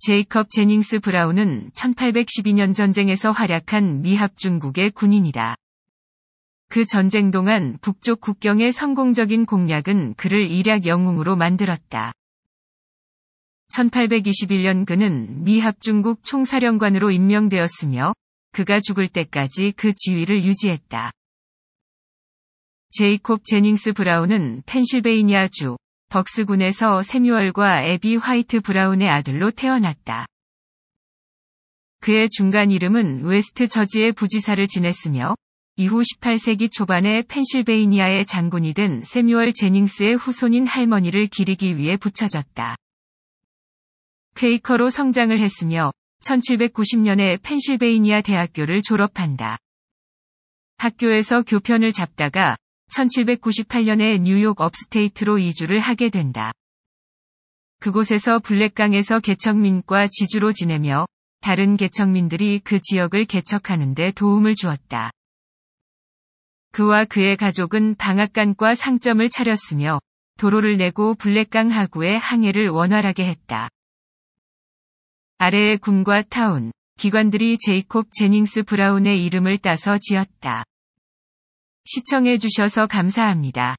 제이컵 제닝스 브라운은 1812년 전쟁에서 활약한 미합 중국의 군인이다. 그 전쟁 동안 북쪽 국경의 성공적인 공략은 그를 일약 영웅으로 만들었다. 1821년 그는 미합 중국 총사령관으로 임명되었으며 그가 죽을 때까지 그 지위를 유지했다. 제이콥 제닝스 브라운은 펜실베이니아주 벅스군에서 세뮤얼과 에비 화이트 브라운의 아들로 태어났다. 그의 중간 이름은 웨스트 저지의 부지사를 지냈으며 이후 18세기 초반에 펜실베이니아의 장군이 된 세뮤얼 제닝스의 후손인 할머니를 기리기 위해 붙여졌다. 퀘이커로 성장을 했으며 1790년에 펜실베이니아 대학교를 졸업한다. 학교에서 교편을 잡다가 1798년에 뉴욕 업스테이트로 이주를 하게 된다. 그곳에서 블랙강에서 개척민과 지주로 지내며 다른 개척민들이 그 지역을 개척하는 데 도움을 주었다. 그와 그의 가족은 방앗간과 상점을 차렸으며 도로를 내고 블랙강 하구의 항해를 원활하게 했다. 아래의 군과 타운, 기관들이 제이콥 제닝스 브라운의 이름을 따서 지었다. 시청해주셔서 감사합니다.